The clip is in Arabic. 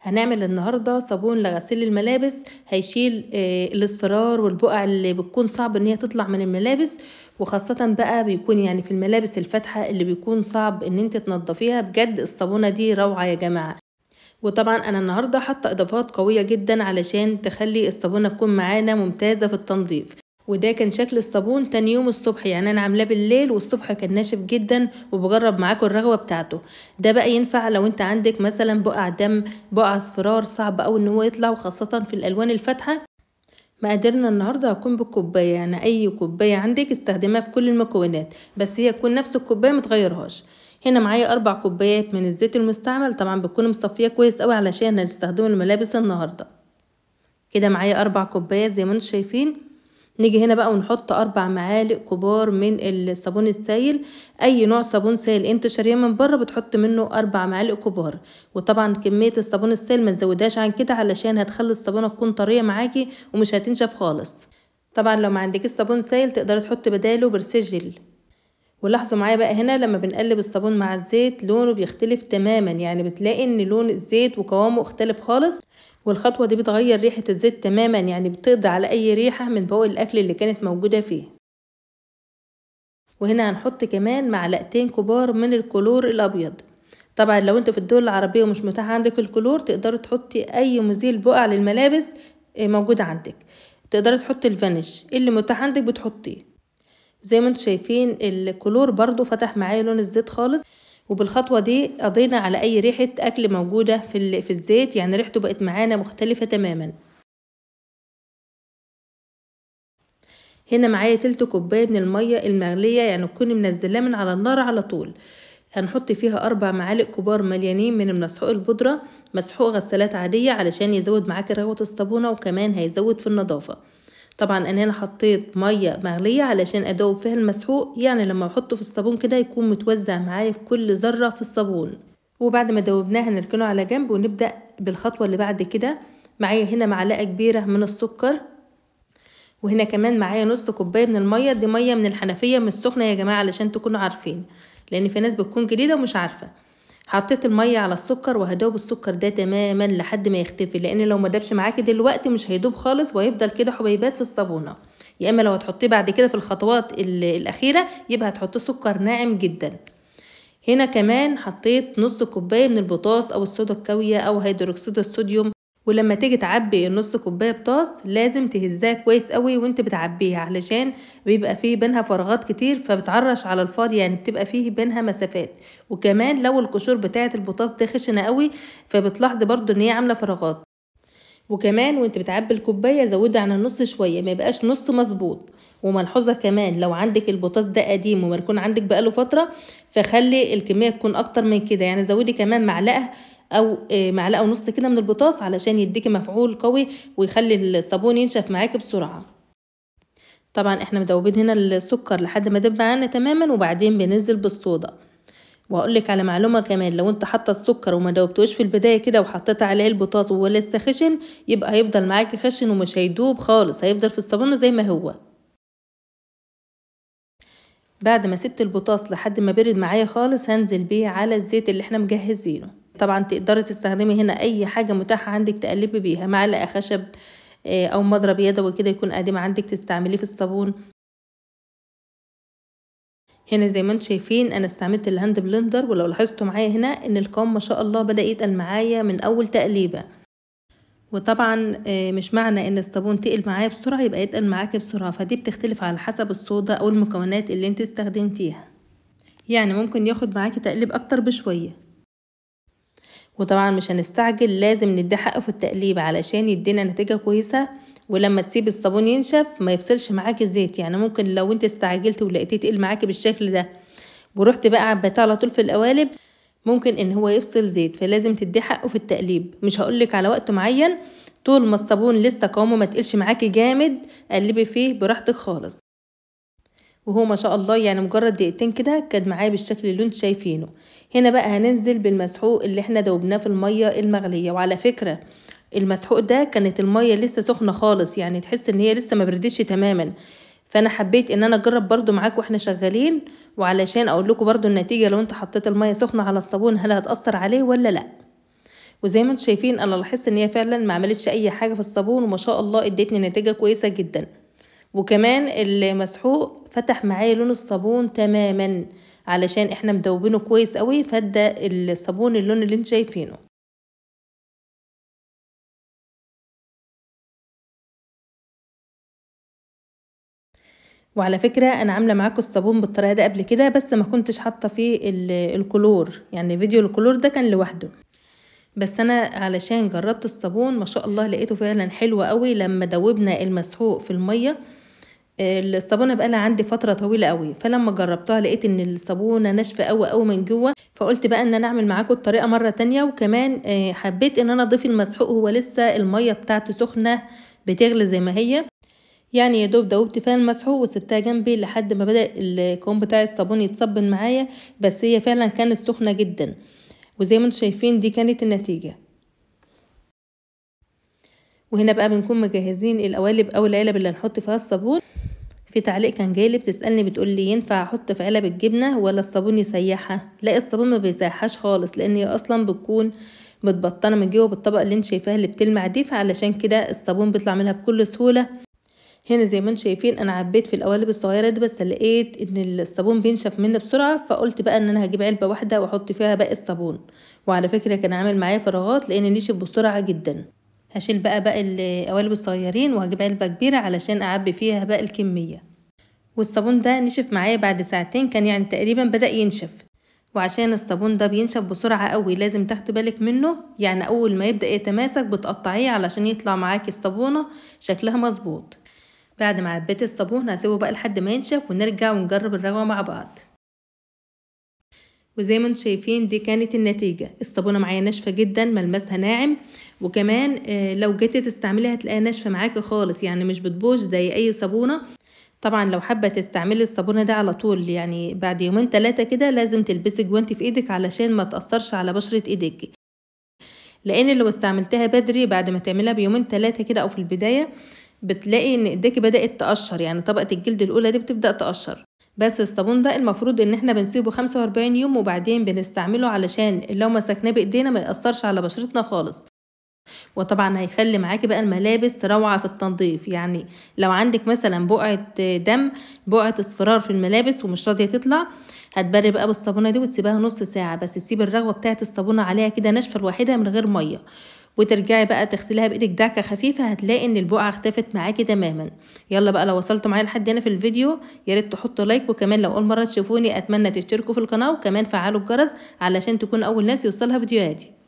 هنعمل النهارده صابون لغسيل الملابس هيشيل آه، الاصفرار والبقع اللي بتكون صعب ان هي تطلع من الملابس وخاصة بقى بيكون يعني في الملابس الفاتحة اللي بيكون صعب ان انت تنضفيها بجد الصابونة دي روعة يا جماعة وطبعا انا النهارده حاطه اضافات قويه جدا علشان تخلي الصابونه تكون معانا ممتازه في التنظيف وده كان شكل الصابون تاني يوم الصبح يعني انا عاملاه بالليل والصبح كان ناشف جدا وبجرب معاكم الرغوه بتاعته ده بقى ينفع لو انت عندك مثلا بقع دم بقع اصفرار صعب او ان هو يطلع وخاصه في الالوان الفاتحه مقاديرنا النهارده هكون بالكوبايه يعني اي كوبايه عندك استخدمها في كل المكونات بس هي تكون نفس الكوبايه متغيرهاش هنا معايا اربع كوبايات من الزيت المستعمل طبعا بتكون مصفيه كويس قوي علشان هنستخدم الملابس النهارده كده معايا اربع كوبايات زي ما انتم شايفين نيجي هنا بقى ونحط اربع معالق كبار من الصابون السائل اي نوع صابون سائل انت شاريه من بره بتحط منه اربع معالق كبار وطبعا كميه الصابون السائل ما تزودهاش عن كده علشان هتخلي الصابونه تكون طريه معاكي ومش هتنشف خالص طبعا لو ما عندكيش صابون سائل تقدري تحطي بداله برسجل ولاحظوا معايا بقى هنا لما بنقلب الصابون مع الزيت لونه بيختلف تماما يعني بتلاقي ان لون الزيت وقوامه اختلف خالص والخطوة دي بتغير ريحة الزيت تماما يعني بتقضي على اي ريحة من بواقي الاكل اللي كانت موجودة فيه وهنا هنحط كمان معلقتين كبار من الكلور الابيض طبعا لو انتوا في الدول العربية ومش متاح عندك الكلور تقدروا تحطي اي مزيل بقع للملابس آه، موجود عندك تقدري تحطي الفانيش اللي متاح عندك بتحطيه زي ما انتم شايفين الكلور برضو فتح معايا لون الزيت خالص وبالخطوة دي قضينا على أي ريحة أكل موجودة في, في الزيت يعني ريحته بقت معانا مختلفة تماما هنا معايا تلت كوباية من المية المغلية يعني تكون منزلاه من على النار على طول هنحط فيها أربع معالق كبار مليانين من مسحوق البودرة مسحوق غسالات عادية علشان يزود معاك رغوة الصابونة وكمان هيزود في النظافة طبعا انا هنا حطيت ميه مغليه علشان ادوب فيها المسحوق يعني لما بحطه في الصابون كده يكون متوزع معايا في كل ذره في الصابون وبعد ما دوبناه هنركنه على جنب ونبدا بالخطوه اللي بعد كده معايا هنا معلقه كبيره من السكر وهنا كمان معايا نص كوبايه من الميه دي ميه من الحنفيه مش سخنه يا جماعه علشان تكونوا عارفين لان في ناس بتكون جديده ومش عارفه حطيت الميه على السكر وهدوب السكر ده تماما لحد ما يختفي لان لو ما دابش معاكي دلوقتي مش هيدوب خالص وهيفضل كده حبيبات في الصابونه يا اما لو هتحطيه بعد كده في الخطوات الاخيره يبقى هتحطيه سكر ناعم جدا هنا كمان حطيت نص كوبايه من البطاس او الصودا الكاويه او هيدروكسيد الصوديوم ولما تيجي تعبي النص كوبايه بطاس لازم تهزها كويس قوي وانت بتعبيها علشان بيبقى فيه بينها فراغات كتير فبتعرش على الفاضي يعني بتبقى فيه بينها مسافات وكمان لو القشور بتاعه البطاس دي خشنه قوي فبتلاحظي برضو ان هي عامله فراغات وكمان وانت بتعبي الكوبايه زودي عن النص شويه ما يبقاش نص مظبوط وملحوظه كمان لو عندك البطاس ده قديم ومركون عندك بقاله فتره فخلي الكميه تكون اكتر من كده يعني زودي كمان معلقه او آه، معلقه ونص كده من البطاس علشان يديكي مفعول قوي ويخلي الصابون ينشف معاكي بسرعه طبعا احنا مدوبين هنا السكر لحد ما دب معانا تماما وبعدين بننزل بالصودا واقول لك على معلومه كمان لو انت حاطه السكر وما دوبتوش في البدايه كده وحطيت عليه البطاطس وهو لسه خشن يبقى هيفضل معاكي خشن ومش هيدوب خالص هيفضل في الصابون زي ما هو بعد ما سبت البطاطس لحد ما برد معايا خالص هنزل بيه على الزيت اللي احنا مجهزينه طبعا تقدري تستخدمي هنا اي حاجه متاحه عندك تقلبي بيها معلقه خشب آه، او مضرب يدوي كده يكون قديم عندك تستعمليه في الصابون هنا زي ما انتم شايفين انا استعملت الهاند بلندر ولو لاحظتوا معايا هنا ان القوام ما شاء الله بدا يتقل معايا من اول تقليبه وطبعا آه، مش معنى ان الصابون تقل معايا بسرعه يبقى يتقل معاكي بسرعه فدي بتختلف على حسب الصودا او المكونات اللي انت استخدمتيها يعني ممكن ياخد معاكي تقليب اكتر بشويه وطبعا مش هنستعجل لازم ندي حقه في التقليب علشان يدينا نتيجة كويسة ولما تسيب الصابون ينشف ما يفصلش معاكي الزيت يعني ممكن لو انت استعجلت ولقيتيه تقل معاكي بالشكل ده ورحت بقى عبيتها على طول في القوالب ممكن ان هو يفصل زيت فلازم تدي حقه في التقليب مش هقولك على وقت معين طول ما الصابون لسه قوامه ما تقلش معاكي جامد قلبي فيه براحتك خالص وهو ما شاء الله يعني مجرد دقيقتين كده كان معايا بالشكل اللي انتوا شايفينه هنا بقى هننزل بالمسحوق اللي احنا دوبناه في الميه المغليه وعلى فكره المسحوق ده كانت الميه لسه سخنه خالص يعني تحس ان هي لسه ما بردتش تماما فانا حبيت ان انا اجرب برضو معاك واحنا شغالين وعلشان اقول لكم برضو النتيجه لو انت حطيت الميه سخنه على الصابون هل هتاثر عليه ولا لا وزي ما انت شايفين انا لاحظت ان هي فعلا ما عملتش اي حاجه في الصابون وما شاء الله ادتني نتيجه كويسه جدا وكمان المسحوق فتح معايا لون الصابون تماما علشان احنا مدوبينه كويس قوي فادى الصابون اللون اللي انت شايفينه وعلى فكرة أنا عاملة معاكم الصابون بالطريقة ده قبل كده بس ما كنتش حاطة فيه الكلور يعني فيديو الكلور ده كان لوحده بس أنا علشان جربت الصابون ما شاء الله لقيته فعلا حلو قوي لما دوبنا المسحوق في المية الصابونه بقى لها عندي فتره طويله قوي فلما جربتها لقيت ان الصابونه ناشفه قوي قوي من جوه فقلت بقى ان انا اعمل معاكم الطريقه مره تانية وكمان آه، حبيت ان انا اضيف المسحوق هو لسه الميه بتاعته سخنه بتغلي زي ما هي يعني يا دوب دوبت فيها المسحوق وسبتها جنبي لحد ما بدا الكوم بتاع الصابون يتصبن معايا بس هي فعلا كانت سخنه جدا وزي ما انتم شايفين دي كانت النتيجه وهنا بقى بنكون مجهزين القوالب او العلب اللي هنحط فيها الصابون في تعليق كان جالي بتسالني بتقول لي ينفع احط في علب الجبنه ولا الصابون يسيحها لا الصابون ما بيسيحهاش خالص لان هي اصلا بتكون متبطنه من جوه بالطبقه اللي انت شايفاها اللي بتلمع دي فعلشان كده الصابون بيطلع منها بكل سهوله هنا زي ما انتم شايفين انا عبيت في القوالب الصغيره دي بس لقيت ان الصابون بينشف مني بسرعه فقلت بقى ان انا هجيب علبه واحده واحط فيها باقي الصابون وعلى فكره كان عامل معايا فراغات لان نشف بسرعه جدا هشيل بقى باقي القوالب الصغيرين وهجيب علبة كبيرة علشان أعبي فيها باقي الكمية والصابون ده نشف معايا بعد ساعتين كان يعني تقريبا بدأ ينشف وعشان الصابون ده بينشف بسرعة قوي لازم تاخدي بالك منه يعني أول ما يبدأ يتماسك بتقطعيه علشان يطلع معاكي الصابونة شكلها مظبوط بعد ما عبيت الصابون هسيبه بقى لحد ما ينشف ونرجع ونجرب الرغوة مع بعض وزي ما انتم شايفين دي كانت النتيجة الصابونة معايا ناشفة جدا ملمسها ناعم وكمان آه، لو جيتي تستعمليها هتلاقيها ناشفة معاكي خالص يعني مش بتبوش زي اي صابونة طبعا لو حابة تستعملي الصابونة ده على طول يعني بعد يومين تلاتة كده لازم تلبسي جوانتي في ايدك علشان ما تأثرش على بشرة ايدك لان لو استعملتها بدري بعد ما تعملها بيومين تلاتة كده او في البداية بتلاقي ان ايديكي بدأت تقشر يعني طبقة الجلد الاولى دي بتبدأ تقشر بس الصابون ده المفروض ان احنا بنسيبه 45 يوم وبعدين بنستعمله علشان لو مسكناه بايدينا ما ياثرش على بشرتنا خالص وطبعا هيخلي معاكي بقى الملابس روعه في التنظيف يعني لو عندك مثلا بقعه دم بقعه اصفرار في الملابس ومش راضيه تطلع هتبري بقى بالصابونه دي وتسيبها نص ساعه بس تسيب الرغوه بتاعه الصابونه عليها كده ناشفه لوحدها من غير ميه وترجعي بقى تغسليها بايدك دعكه خفيفه هتلاقي ان البقعه اختفت معاكي تماما يلا بقى لو وصلتوا معايا لحد هنا في الفيديو يا ريت تحطوا لايك وكمان لو اول مره تشوفوني اتمنى تشتركوا في القناه وكمان فعلوا الجرس علشان تكون اول ناس يوصلها فيديوهاتي